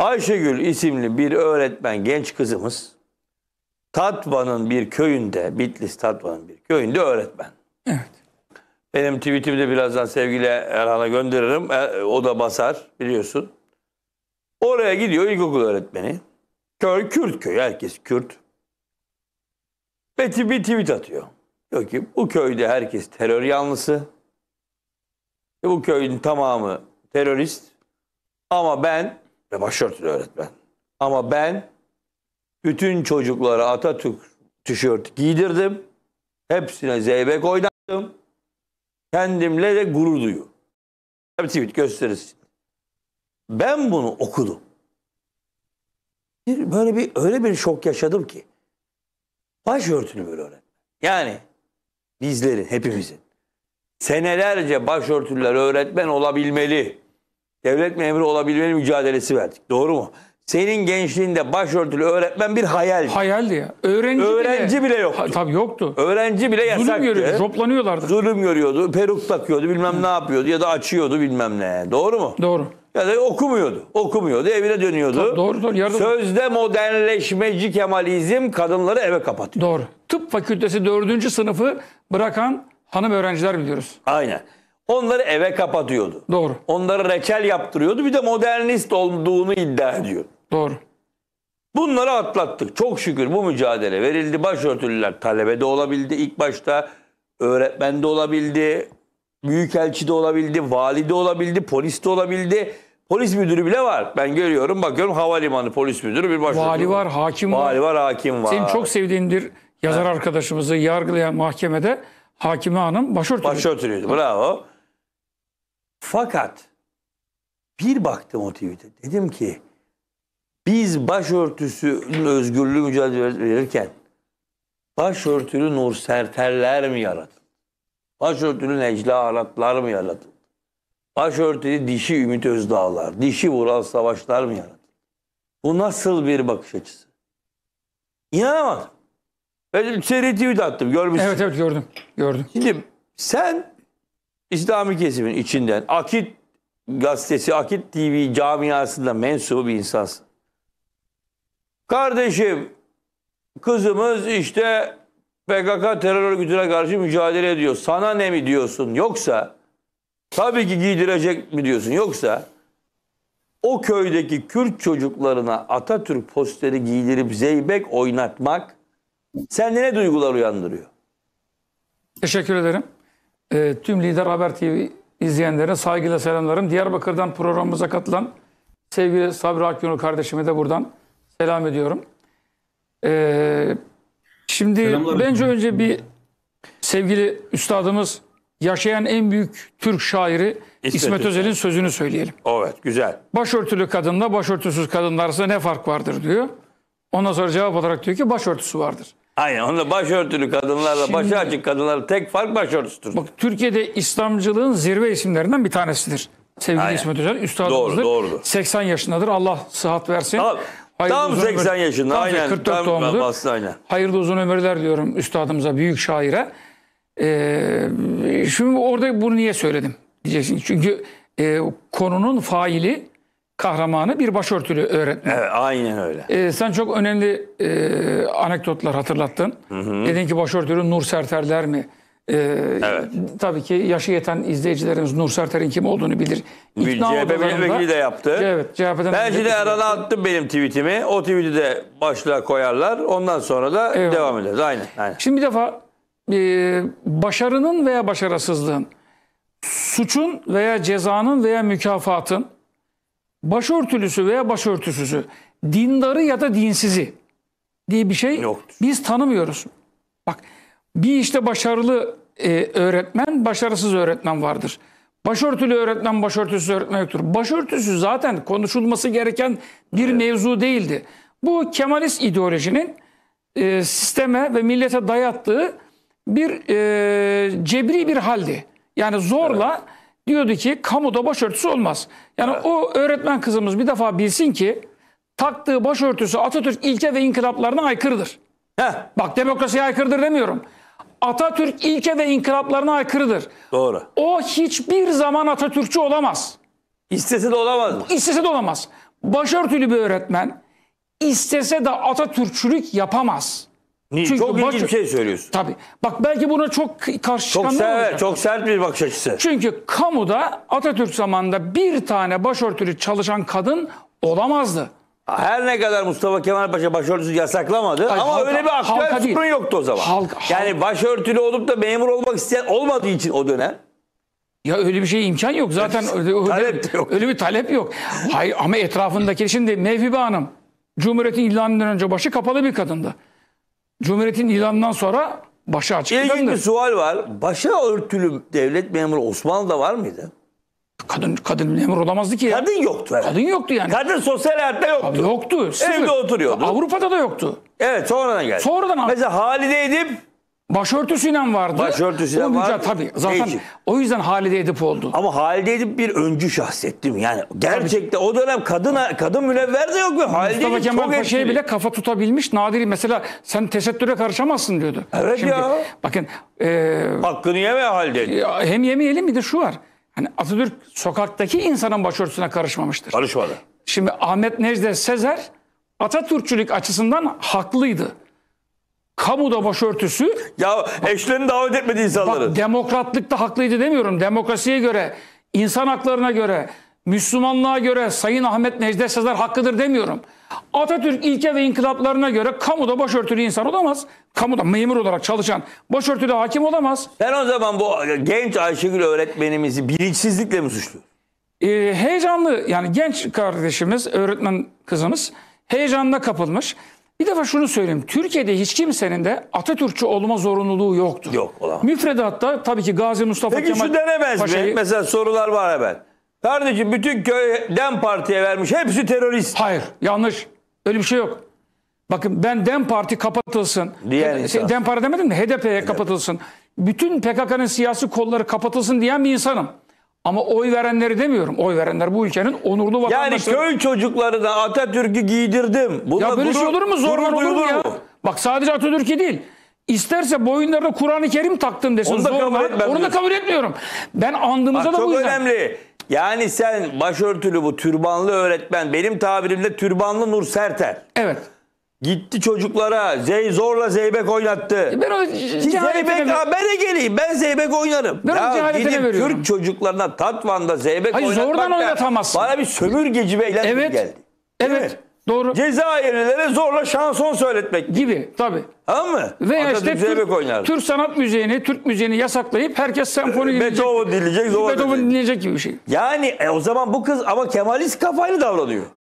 Ayşegül isimli bir öğretmen genç kızımız Tatvan'ın bir köyünde, Bitlis Tatvan'ın bir köyünde öğretmen. Evet. Benim tweetimi de birazdan sevgili Erhan'a gönderirim. E, o da basar biliyorsun. Oraya gidiyor ilkokul öğretmeni. Köy Kürt köy. Herkes Kürt. Ve bir tweet atıyor. Diyor ki bu köyde herkes terör yanlısı. bu köyün tamamı terörist. Ama ben ve başörtülü öğretmen. Ama ben bütün çocuklara Atatürk tişört giydirdim. Hepsine zeybek oynattım. Kendimle de gurur duyuyorum. Bir tweet gösteririz. Ben bunu okudum. böyle bir öyle bir şok yaşadım ki. Başörtülü böyle öğretmen. Yani bizlerin, hepimizin senelerce başörtüler öğretmen olabilmeli devlet memuru olabilmenin mücadelesi verdik. Doğru mu? Senin gençliğinde başörtülü öğretmen bir hayal. Hayaldi ya. Öğrenci, Öğrenci bile, bile yoktu. tabii yoktu. Öğrenci bile yasaktı. Zulüm görüyordu, joplanıyorlardı. Zulüm görüyordu, peruk takıyordu, bilmem ne yapıyordu ya da açıyordu bilmem ne. Doğru mu? Doğru. Ya da okumuyordu. Okumuyordu, evine dönüyordu. Tabii, doğru doğru. Yardım. Sözde modernleşmeci Kemalizm kadınları eve kapatıyor. Doğru. Tıp fakültesi dördüncü sınıfı bırakan hanım öğrenciler biliyoruz. Aynen. Onları eve kapatıyordu. Doğru. Onları reçel yaptırıyordu. Bir de modernist olduğunu iddia ediyor. Doğru. Bunları atlattık. Çok şükür bu mücadele verildi. Başörtülüler talebede olabildi İlk başta. Öğretmende olabildi. Büyükelçide olabildi. Valide olabildi. Poliste olabildi. Polis müdürü bile var. Ben görüyorum bakıyorum havalimanı polis müdürü bir başörtülü. Vali var, hakim var. Vali var, hakim var. Senin çok sevdiğindir yazar arkadaşımızı yargılayan mahkemede Hakime Hanım başörtülü. Başörtülüydü bravo. Fakat bir baktım o tweet'e. Dedim ki biz başörtüsünün özgürlüğü mücadele verirken başörtülü Nur Serterler mi yaratıldı? Başörtülü Necla Aratlar mı yaratıldı? Başörtülü dişi Ümit Özdağlar, dişi Vural Savaşlar mı yaratıldı? Bu nasıl bir bakış açısı? İnanamadım. Ben seri tweet attım görmüşsün. Evet evet gördüm. Gördüm. Şimdi sen İslami kesimin içinden Akit gazetesi, Akit TV camiasında mensubu bir insansın. Kardeşim, kızımız işte PKK terör örgütüne karşı mücadele ediyor. Sana ne mi diyorsun? Yoksa tabii ki giydirecek mi diyorsun? Yoksa o köydeki Kürt çocuklarına Atatürk posteri giydirip zeybek oynatmak sende ne duygular uyandırıyor? Teşekkür ederim. E, tüm Lider Haber TV izleyenlere saygıyla selamlarım. Diyarbakır'dan programımıza katılan sevgili Sabri Akyonur kardeşime de buradan selam ediyorum. E, şimdi Selamlar bence hocam. önce bir sevgili üstadımız yaşayan en büyük Türk şairi İsmet, İsmet Özel'in sözünü söyleyelim. Evet güzel. Başörtülü kadınla başörtüsüz kadın arasında ne fark vardır diyor. Ondan sonra cevap olarak diyor ki başörtüsü vardır. Aynen. Onda başörtülü kadınlarla, Şimdi, başı açık kadınlarla tek fark başörtüsüdür. Bak Türkiye'de İslamcılığın zirve isimlerinden bir tanesidir. Sevgili Aynen. İsmet Özel üstadımızdır. Doğru, doğru. 80 yaşındadır. Allah sıhhat versin. Tamam. Hayırlı tam 80 ömür. yaşında. Tam aynen. 44 tam, doğumlu. Bastı, aynen. Hayırlı uzun ömürler diyorum üstadımıza, büyük şaire. Ee, şimdi orada bunu niye söyledim diyeceksin. Çünkü e, konunun faili kahramanı bir başörtülü öğretmen. Evet, aynen öyle. Ee, sen çok önemli e, anekdotlar hatırlattın. Hı hı. Dedin ki başörtülü Nur Serterler mi? Ee, evet. Tabii ki yaşı yeten izleyicilerimiz Nur Serter'in kim olduğunu bilir. İkna CHP milletvekili de yaptı. Evet, CHP'den Belki de arada attım benim tweetimi. O tweet'i de başlığa koyarlar. Ondan sonra da evet. devam ederiz. Aynen, aynen. Şimdi bir defa e, başarının veya başarısızlığın, suçun veya cezanın veya mükafatın başörtülüsü veya başörtüsüzü, dindarı ya da dinsizi diye bir şey Yoktur. biz tanımıyoruz. Bak bir işte başarılı e, öğretmen, başarısız öğretmen vardır. Başörtülü öğretmen, başörtüsüz öğretmen yoktur. Başörtüsü zaten konuşulması gereken bir evet. mevzu değildi. Bu Kemalist ideolojinin e, sisteme ve millete dayattığı bir e, cebri bir haldi. Yani zorla evet diyordu ki kamuda başörtüsü olmaz. Yani evet. o öğretmen kızımız bir defa bilsin ki taktığı başörtüsü Atatürk ilke ve inkılaplarına aykırıdır. Heh. Bak demokrasiye aykırıdır demiyorum. Atatürk ilke ve inkılaplarına aykırıdır. Doğru. O hiçbir zaman Atatürkçü olamaz. İstese de olamaz mı? İstese de olamaz. Başörtülü bir öğretmen istese de Atatürkçülük yapamaz. Niye? Çünkü çok ilginç bir şey söylüyorsun. Tabii. Bak belki buna çok karşı çok çıkanlar ser, olacak. Çok sert bir bakış açısı. Çünkü kamuda Atatürk zamanında bir tane başörtülü çalışan kadın olamazdı. Her ne kadar Mustafa Kemal Paşa başörtüsü yasaklamadı Ay, ama halka, öyle bir aktüel sorun yoktu o zaman. Halka, halka. Yani başörtülü olup da memur olmak isteyen olmadığı için o dönem. Ya öyle bir şey imkan yok zaten öyle, talep yok. öyle bir talep yok. Hayır ama etrafındaki şimdi Mevhibe Hanım Cumhuriyet'in ilanından önce başı kapalı bir kadındı. Cumhuriyet'in ilanından sonra başa açık İlginç bir sual var. Başa örtülü devlet memuru Osmanlı'da var mıydı? Kadın kadın memur olamazdı ki. ya. Kadın yoktu. Evet. Kadın yoktu yani. Kadın sosyal hayatta yoktu. Yoktu. Evde oturuyordu. Avrupa'da da yoktu. Evet sonradan geldi. Sonradan Mesela Halide Edip Başörtüsüyle vardı. Başörtüsüyle o vardı. Tabii. Zaten Peki. o yüzden Halide Edip oldu. Ama Halide Edip bir öncü şahset Yani Gerçekte o dönem kadın kadın münevver de yok. Mu? Halide Mustafa Edip Kemal Paşa'ya bile kafa tutabilmiş. Nadir mesela sen tesettüre karışamazsın diyordu. Evet Şimdi, ya. Bakın. E, Hakkını yeme Halide Edip. Hem yemeyelim bir de şu var. Hani Atatürk sokaktaki insanın başörtüsüne karışmamıştır. Karışmadı. Şimdi Ahmet Necdet Sezer Atatürkçülük açısından haklıydı kamuda başörtüsü... Ya eşlerini davet etmedi insanları. Bak, demokratlıkta haklıydı demiyorum. Demokrasiye göre, insan haklarına göre, Müslümanlığa göre Sayın Ahmet Necdet Sezer hakkıdır demiyorum. Atatürk ilke ve inkılaplarına göre kamuda başörtülü insan olamaz. Kamuda memur olarak çalışan başörtülü hakim olamaz. Sen o zaman bu genç Ayşegül öğretmenimizi bilinçsizlikle mi suçluyorsun? Ee, heyecanlı yani genç kardeşimiz, öğretmen kızımız heyecanla kapılmış. Bir defa şunu söyleyeyim. Türkiye'de hiç kimsenin de Atatürkçü olma zorunluluğu yoktur. Yok olamaz. Müfredatta tabii ki Gazi Mustafa Peki Kemal şu denemez Paşa'yı... mi? Mesela sorular var hemen. Kardeşim bütün köy Dem Parti'ye vermiş. Hepsi terörist. Hayır yanlış. Öyle bir şey yok. Bakın ben Dem Parti kapatılsın. Diğer şey, insan. Dem Parti demedim de HDP'ye HDP. kapatılsın. Bütün PKK'nın siyasi kolları kapatılsın diyen bir insanım. Ama oy verenleri demiyorum. Oy verenler bu ülkenin onurlu vatandaşı. Yani köy çocukları da Atatürk'ü giydirdim. Buna ya böyle şey olur mu? Zorla olur mu ya? Bak sadece Atatürk'ü değil. İsterse boyunlarına Kur'an-ı Kerim taktım desin. Onu da, kabul, etmem Onu da kabul etmiyorum. Ben andığımıza da bu yüzden. Çok önemli. Yani sen başörtülü bu türbanlı öğretmen. Benim tabirimle türbanlı Nur Serter. Evet. Gitti çocuklara. Zey zorla Zeybek oynattı. E ben o Zeybek ver- ben de geleyim. Ben Zeybek oynarım. Ben o ya gidip veriyorum. Türk çocuklarına Tatvan'da Zeybek Hayır, zordan oynatamazsın. Bana bir sömürgeci ve eğlence Evet. geldi. Evet. mi? Doğru. Cezayirlilere zorla şanson söyletmek. gibi tabi. Tamam mı? Veya işte Zeybek Türk, Türk sanat müziğini, Türk müziğini yasaklayıp herkes senfoni dinleyecek. Beethoven dinleyecek, Zorla Beethoven dinleyecek gibi bir şey. Yani e, o zaman bu kız ama Kemalist kafayla davranıyor.